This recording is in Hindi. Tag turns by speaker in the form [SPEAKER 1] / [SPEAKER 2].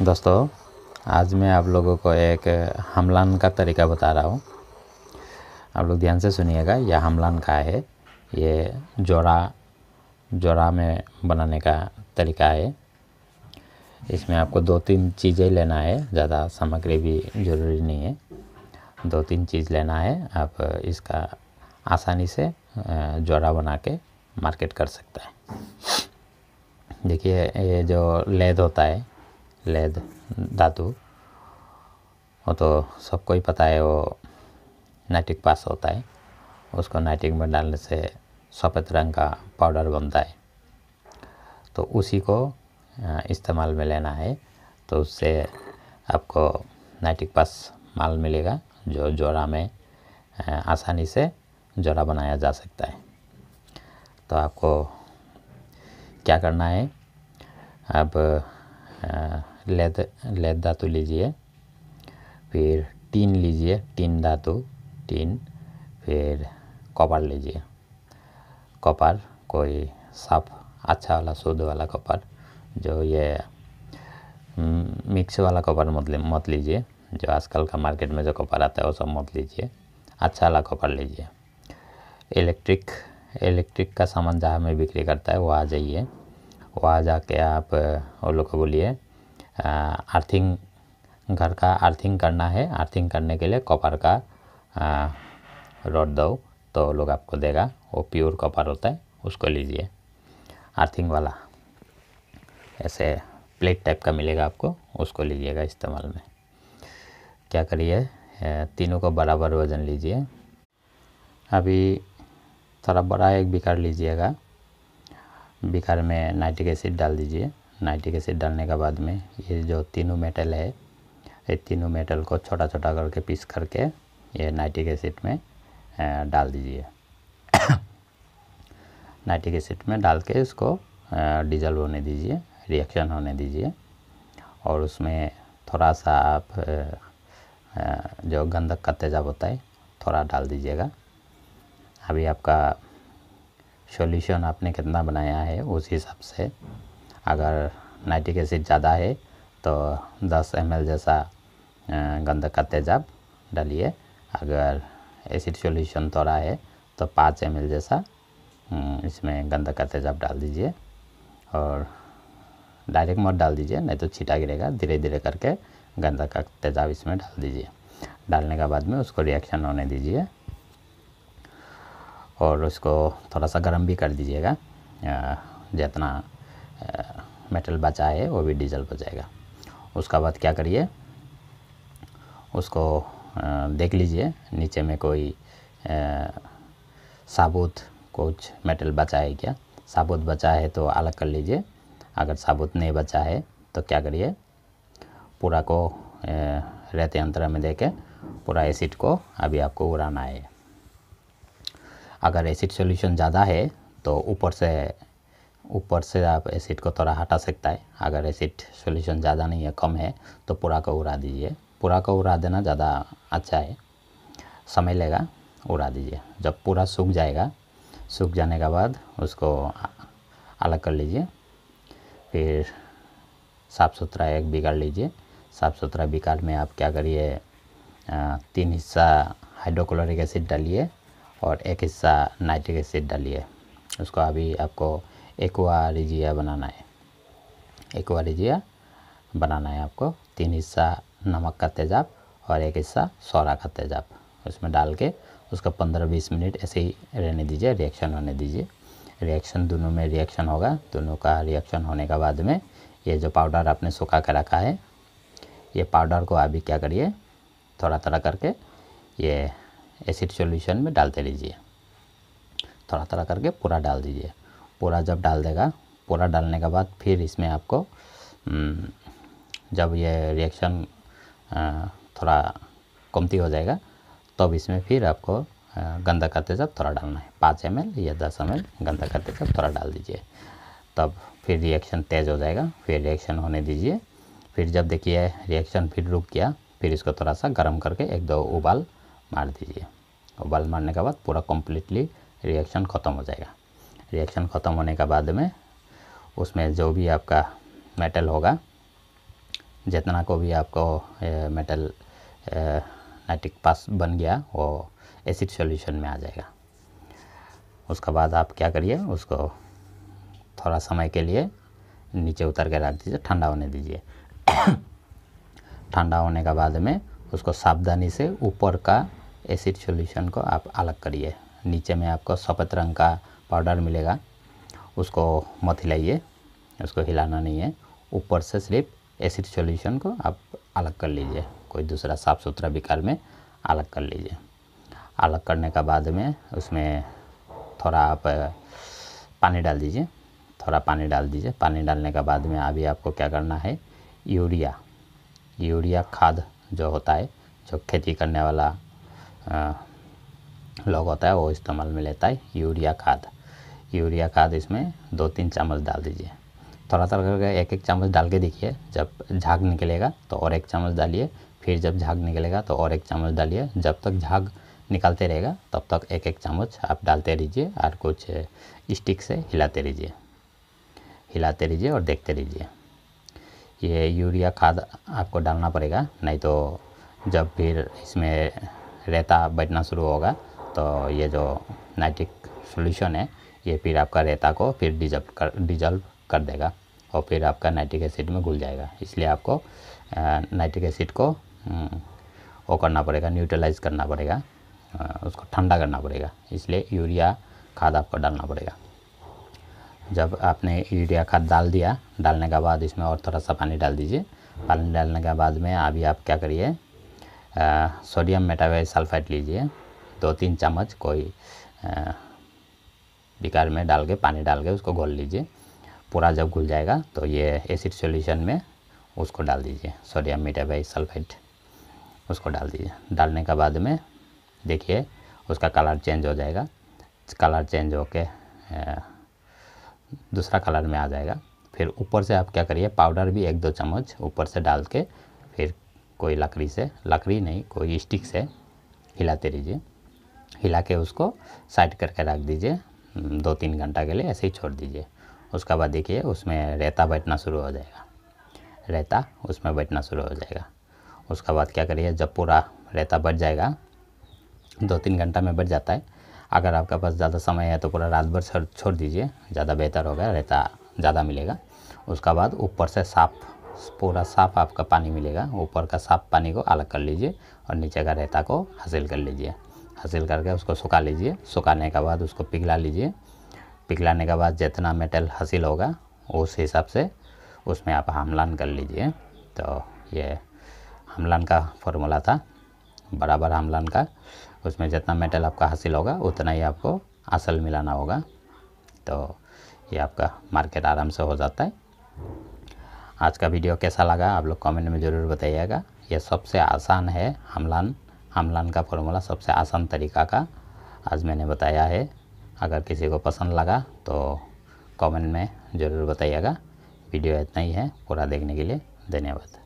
[SPEAKER 1] दोस्तों आज मैं आप लोगों को एक हमलान का तरीका बता रहा हूँ आप लोग ध्यान से सुनिएगा यह हमलान का है ये जोड़ा जोड़ा में बनाने का तरीका है इसमें आपको दो तीन चीज़ें लेना है ज़्यादा सामग्री भी ज़रूरी नहीं है दो तीन चीज़ लेना है आप इसका आसानी से जोड़ा बना के मार्केट कर सकता है देखिए ये जो लेद होता है लेद धातु वो तो सबको ही पता है वो नाइटिक पास होता है उसको नाइटिक में डालने से सफ़ेद रंग का पाउडर बनता है तो उसी को इस्तेमाल में लेना है तो उससे आपको नाइटिक पास माल मिलेगा जो जोड़ा में आसानी से जोड़ा बनाया जा सकता है तो आपको क्या करना है अब लेद लेद धातु लीजिए फिर टीन लीजिए टीन धातु टीन फिर कॉपर लीजिए कॉपर कोई साफ अच्छा वाला शुद्ध वाला कॉपर जो ये मिक्स हम्म, वाला कॉपर मत मत लीजिए जो आजकल का मार्केट में जो कॉपर आता है वो सब मत लीजिए अच्छा वाला कॉपर लीजिए इलेक्ट्रिक इलेक्ट्रिक का सामान जहाँ में बिक्री करता है वो आ जाइए वहाँ जाके आप वो लोग को बोलिए अर्थिंग घर का अर्थिंग करना है अर्थिंग करने के लिए कॉपर का रोड दो तो लोग आपको देगा वो प्योर कॉपर होता है उसको लीजिए अर्थिंग वाला ऐसे प्लेट टाइप का मिलेगा आपको उसको लीजिएगा इस्तेमाल में क्या करिए तीनों को बराबर वज़न लीजिए अभी थोड़ा बड़ा एक बिकार लीजिएगा बिकार में नाइट्रिक एसिड डाल दीजिए नाइट्रिक एसिड डालने के बाद में ये जो तीनों मेटल है ये तीनों मेटल को छोटा छोटा करके पीस करके ये नाइट्रिक एसिड में डाल दीजिए नाइट्रिक एसिड में डाल के इसको डिजल्व होने दीजिए रिएक्शन होने दीजिए और उसमें थोड़ा सा आप जो गंधक का तेजाब होता है थोड़ा डाल दीजिएगा अभी आपका सॉल्यूशन आपने कितना बनाया है उस हिसाब से अगर नाइट्रिक एसिड ज़्यादा है तो 10 एम जैसा गंदक का तेजाब डालिए अगर एसिड सॉल्यूशन थोड़ा है तो पाँच एम जैसा इसमें गंदक का तेजाब डाल दीजिए और डायरेक्ट मत डाल दीजिए नहीं तो छीटा गिरेगा धीरे धीरे करके गंदक का तेजाब इसमें डाल दीजिए डालने के बाद में उसको रिएक्शन होने दीजिए और उसको थोड़ा सा गर्म भी कर दीजिएगा जितना मेटल बचा है वो भी डीजल हो जाएगा उसका बाद क्या करिए उसको देख लीजिए नीचे में कोई साबुत कुछ मेटल बचा है क्या साबुत बचा है तो अलग कर लीजिए अगर साबुत नहीं बचा है तो क्या करिए पूरा को रहते अंतरा में देके पूरा एसिड को अभी आपको उड़ाना है अगर एसिड सॉल्यूशन ज़्यादा है तो ऊपर से ऊपर से आप एसिड को थोड़ा हटा सकता है अगर एसिड सॉल्यूशन ज़्यादा नहीं है कम है तो पूरा को उड़ा दीजिए पूरा को उड़ा देना ज़्यादा अच्छा है समय लेगा उड़ा दीजिए जब पूरा सूख जाएगा सूख जाने के बाद उसको अलग कर लीजिए फिर साफ़ सुथरा एक बिगाड़ लीजिए साफ़ सुथरा बिगाड़ में आप क्या करिए तीन हिस्सा हाइड्रोक्लोरिक एसिड डालिए और एक हिस्सा नाइट्रिक एसिड डालिए उसको अभी आपको एक्वारिजिया बनाना है एक्वारिजिया बनाना है आपको तीन हिस्सा नमक का तेज़ाब और एक हिस्सा सौरा का तेज़ाब उसमें डाल के उसका पंद्रह बीस मिनट ऐसे ही रहने दीजिए रिएक्शन होने दीजिए रिएक्शन दोनों में रिएक्शन होगा दोनों का रिएक्शन होने के बाद में ये जो पाउडर आपने सुखा के रखा है ये पाउडर को अभी क्या करिए थोड़ा थोड़ा करके ये एसिड सॉल्यूशन में डालते रहिए थोड़ा थोड़ा करके पूरा डाल दीजिए पूरा जब डाल देगा पूरा डालने के बाद फिर इसमें आपको हम्म, जब ये रिएक्शन थोड़ा कमती हो जाएगा तब तो इसमें फिर आपको गंदा का तेजाब थोड़ा डालना है पाँच एम या दस एम गंदा का तेजाब थोड़ा डाल दीजिए तब फिर रिएक्शन तेज़ हो जाएगा फिर रिएक्शन होने दीजिए फिर जब देखिए रिएक्शन फिर रुक गया फिर इसको थोड़ा सा गर्म करके एक दो उबाल मार दीजिए उबाल मारने के बाद पूरा कम्प्लीटली रिएक्शन ख़त्म हो जाएगा रिएक्शन ख़त्म होने का बाद में उसमें जो भी आपका मेटल होगा जितना को भी आपको मेटल ए, नाइट्रिक पास बन गया वो एसिड सॉल्यूशन में आ जाएगा उसके बाद आप क्या करिए उसको थोड़ा समय के लिए नीचे उतर के रख दीजिए ठंडा होने दीजिए ठंडा होने के बाद में उसको सावधानी से ऊपर का एसिड सॉल्यूशन को आप अलग करिए नीचे में आपको सफ़ेद रंग का पाउडर मिलेगा उसको मत हिलाइए उसको हिलाना नहीं है ऊपर से सिर्फ एसिड सॉल्यूशन को आप अलग कर लीजिए कोई दूसरा साफ़ सुथरा विकार में अलग कर लीजिए अलग करने का बाद में उसमें थोड़ा आप पानी डाल दीजिए थोड़ा पानी डाल दीजिए पानी डालने के बाद में अभी आपको क्या करना है यूरिया यूरिया खाद जो होता है जो खेती करने वाला आ, लोग होता है वो इस्तेमाल में लेता है यूरिया खाद यूरिया खाद इसमें दो तीन चम्मच डाल दीजिए थोड़ा थोड़ा करके एक एक चम्मच डाल के देखिए जब झाग निकलेगा तो और एक चम्मच डालिए फिर जब झाग निकलेगा तो और एक चम्मच डालिए जब तक झाग निकालते रहेगा तब तक एक एक चम्मच आप डालते रहिए और कुछ स्टिक से हिलाते रहिए हिलाते रहिए और देखते रहिए ये यूरिया खाद आपको डालना पड़ेगा नहीं तो जब फिर इसमें रेता बैठना शुरू होगा तो ये जो नाइट्रिक सोल्यूशन है ये फिर आपका रेता को फिर डिजल्व कर डिजल्व कर देगा और फिर आपका नाइट्रिक एसिड में घुल जाएगा इसलिए आपको नाइट्रिक एसिड को वो करना पड़ेगा न्यूट्रलाइज करना पड़ेगा उसको ठंडा करना पड़ेगा इसलिए यूरिया खाद आपको डालना पड़ेगा जब आपने यूरिया खाद डाल दिया डालने के बाद इसमें और थोड़ा सा पानी डाल दीजिए पानी डालने के बाद में अभी आप क्या करिए सोडियम मेटावे सल्फाइट लीजिए दो तीन चम्मच कोई आ, बिकार में डाल के पानी डाल के उसको घोल लीजिए पूरा जब घुल जाएगा तो ये एसिड सॉल्यूशन में उसको डाल दीजिए सोडियम मीटाबाई सल्फेट उसको डाल दीजिए डालने के बाद में देखिए उसका कलर चेंज हो जाएगा कलर चेंज होके दूसरा कलर में आ जाएगा फिर ऊपर से आप क्या करिए पाउडर भी एक दो चम्मच ऊपर से डाल के फिर कोई लकड़ी से लकड़ी नहीं कोई स्टिक से हिलाते रहिए हिला के उसको साइड करके रख दीजिए दो तीन घंटा के लिए ऐसे ही छोड़ दीजिए उसके बाद देखिए उसमें रेता बैठना शुरू हो जाएगा रेता उसमें बैठना शुरू हो जाएगा उसके बाद क्या करिए जब पूरा रेता बैठ जाएगा दो तीन घंटा में बैठ जाता है अगर आपके पास ज़्यादा समय है तो पूरा रात भर छोड़ दीजिए ज़्यादा बेहतर होगा रेता ज़्यादा मिलेगा उसका बाद ऊपर से साफ पूरा साफ आपका पानी मिलेगा ऊपर का साफ पानी को अलग कर लीजिए और नीचे का रेता को हासिल कर लीजिए हासिल करके उसको सुखा लीजिए सुखाने के बाद उसको पिघला लीजिए पिघलाने के बाद जितना मेटल हासिल होगा उस हिसाब से उसमें आप हमलान कर लीजिए तो ये हमलान का फॉर्मूला था बराबर हमलान का उसमें जितना मेटल आपका हासिल होगा उतना ही आपको असल मिलाना होगा तो ये आपका मार्केट आराम से हो जाता है आज का वीडियो कैसा लगा आप लोग कमेंट में ज़रूर बताइएगा ये सबसे आसान है हमलान आमलान का फॉर्मूला सबसे आसान तरीका का आज मैंने बताया है अगर किसी को पसंद लगा तो कमेंट में ज़रूर बताइएगा वीडियो इतना ही है पूरा देखने के लिए धन्यवाद